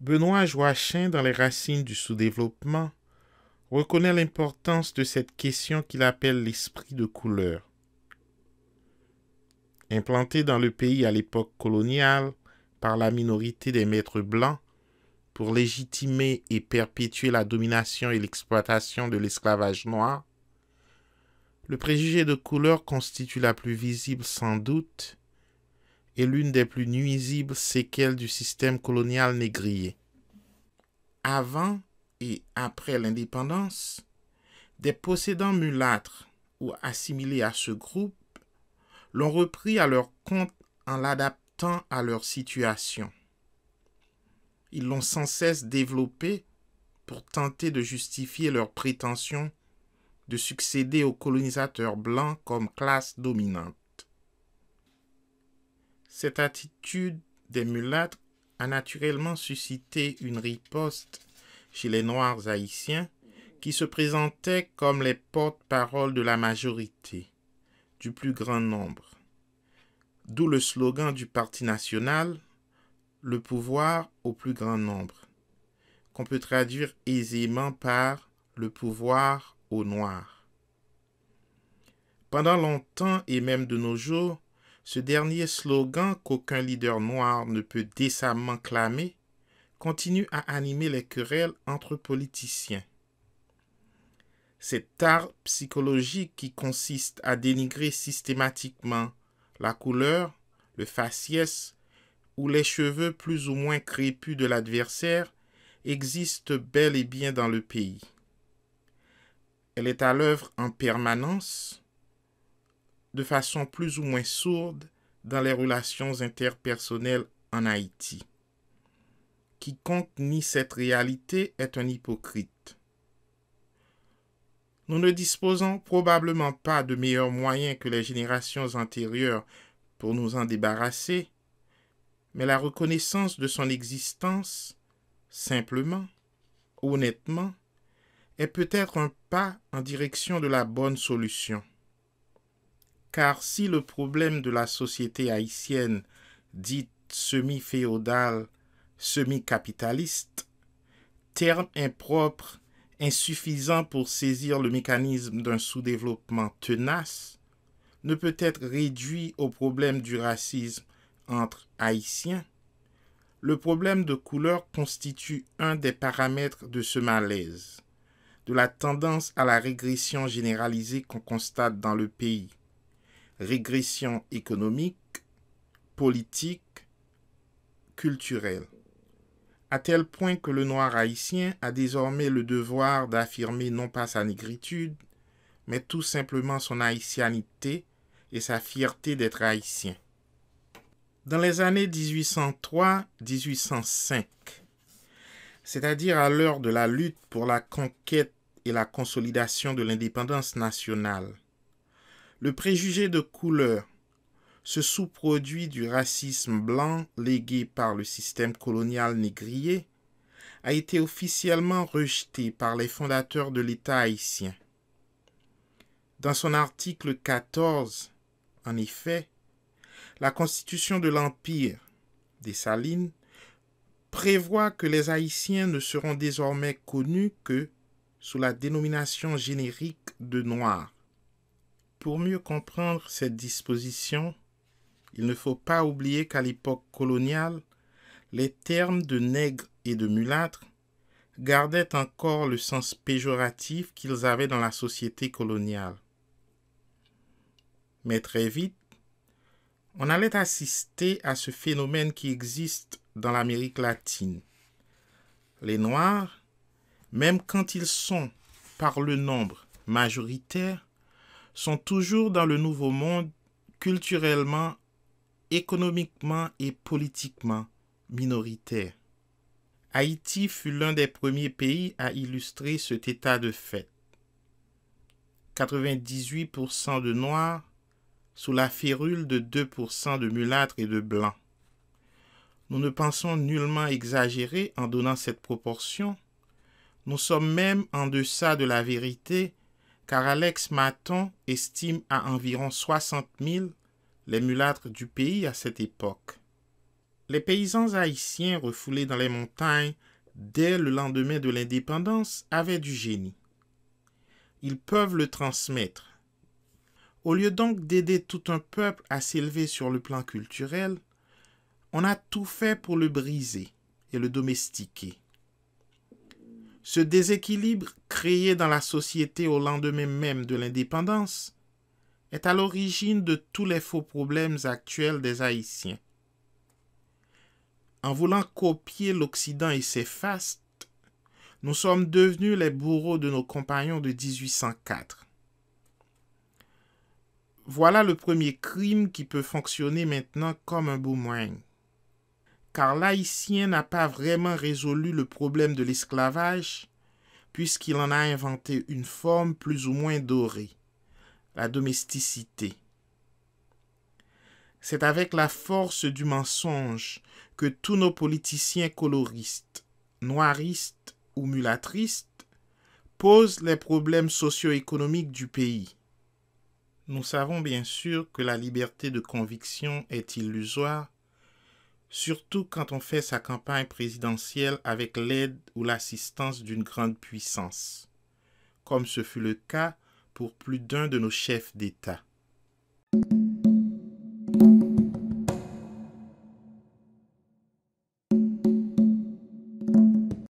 Benoît Joachin, dans les racines du sous-développement, reconnaît l'importance de cette question qu'il appelle l'esprit de couleur. Implanté dans le pays à l'époque coloniale par la minorité des maîtres blancs pour légitimer et perpétuer la domination et l'exploitation de l'esclavage noir, le préjugé de couleur constitue la plus visible sans doute et l'une des plus nuisibles séquelles du système colonial négrier. Avant et après l'indépendance, des possédants mulâtres ou assimilés à ce groupe l'ont repris à leur compte en l'adaptant à leur situation. Ils l'ont sans cesse développé pour tenter de justifier leurs prétentions de succéder aux colonisateurs blancs comme classe dominante. Cette attitude des mulâtres a naturellement suscité une riposte chez les Noirs haïtiens qui se présentaient comme les porte-parole de la majorité, du plus grand nombre. D'où le slogan du Parti national, le pouvoir au plus grand nombre, qu'on peut traduire aisément par le pouvoir au noir. Pendant longtemps et même de nos jours, ce dernier slogan qu'aucun leader noir ne peut décemment clamer continue à animer les querelles entre politiciens. Cet art psychologique qui consiste à dénigrer systématiquement la couleur, le faciès ou les cheveux plus ou moins crépus de l'adversaire existe bel et bien dans le pays. Elle est à l'œuvre en permanence, de façon plus ou moins sourde, dans les relations interpersonnelles en Haïti. Quiconque nie cette réalité est un hypocrite. Nous ne disposons probablement pas de meilleurs moyens que les générations antérieures pour nous en débarrasser, mais la reconnaissance de son existence, simplement, honnêtement, est peut-être un pas en direction de la bonne solution. Car si le problème de la société haïtienne dite semi-féodale, semi-capitaliste, terme impropre, insuffisant pour saisir le mécanisme d'un sous-développement tenace, ne peut être réduit au problème du racisme entre Haïtiens, le problème de couleur constitue un des paramètres de ce malaise de la tendance à la régression généralisée qu'on constate dans le pays. Régression économique, politique, culturelle. À tel point que le noir haïtien a désormais le devoir d'affirmer non pas sa négritude, mais tout simplement son haïtianité et sa fierté d'être haïtien. Dans les années 1803-1805, c'est-à-dire à l'heure de la lutte pour la conquête la consolidation de l'indépendance nationale. Le préjugé de couleur, ce sous-produit du racisme blanc légué par le système colonial négrier, a été officiellement rejeté par les fondateurs de l'État haïtien. Dans son article 14, en effet, la Constitution de l'Empire des Salines prévoit que les Haïtiens ne seront désormais connus que sous la dénomination générique de noir. Pour mieux comprendre cette disposition, il ne faut pas oublier qu'à l'époque coloniale, les termes de nègre et de mulâtre gardaient encore le sens péjoratif qu'ils avaient dans la société coloniale. Mais très vite, on allait assister à ce phénomène qui existe dans l'Amérique latine. Les Noirs même quand ils sont, par le nombre, majoritaires, sont toujours dans le nouveau monde culturellement, économiquement et politiquement minoritaires. Haïti fut l'un des premiers pays à illustrer cet état de fait. 98% de Noirs sous la férule de 2% de mulâtres et de blancs. Nous ne pensons nullement exagérer en donnant cette proportion, nous sommes même en deçà de la vérité, car Alex Maton estime à environ 60 000 les mulâtres du pays à cette époque. Les paysans haïtiens refoulés dans les montagnes dès le lendemain de l'indépendance avaient du génie. Ils peuvent le transmettre. Au lieu donc d'aider tout un peuple à s'élever sur le plan culturel, on a tout fait pour le briser et le domestiquer. Ce déséquilibre créé dans la société au lendemain même de l'indépendance est à l'origine de tous les faux problèmes actuels des Haïtiens. En voulant copier l'Occident et ses fastes, nous sommes devenus les bourreaux de nos compagnons de 1804. Voilà le premier crime qui peut fonctionner maintenant comme un boomerang car l'haïtien n'a pas vraiment résolu le problème de l'esclavage, puisqu'il en a inventé une forme plus ou moins dorée, la domesticité. C'est avec la force du mensonge que tous nos politiciens coloristes, noiristes ou mulatristes posent les problèmes socio-économiques du pays. Nous savons bien sûr que la liberté de conviction est illusoire surtout quand on fait sa campagne présidentielle avec l'aide ou l'assistance d'une grande puissance, comme ce fut le cas pour plus d'un de nos chefs d'État.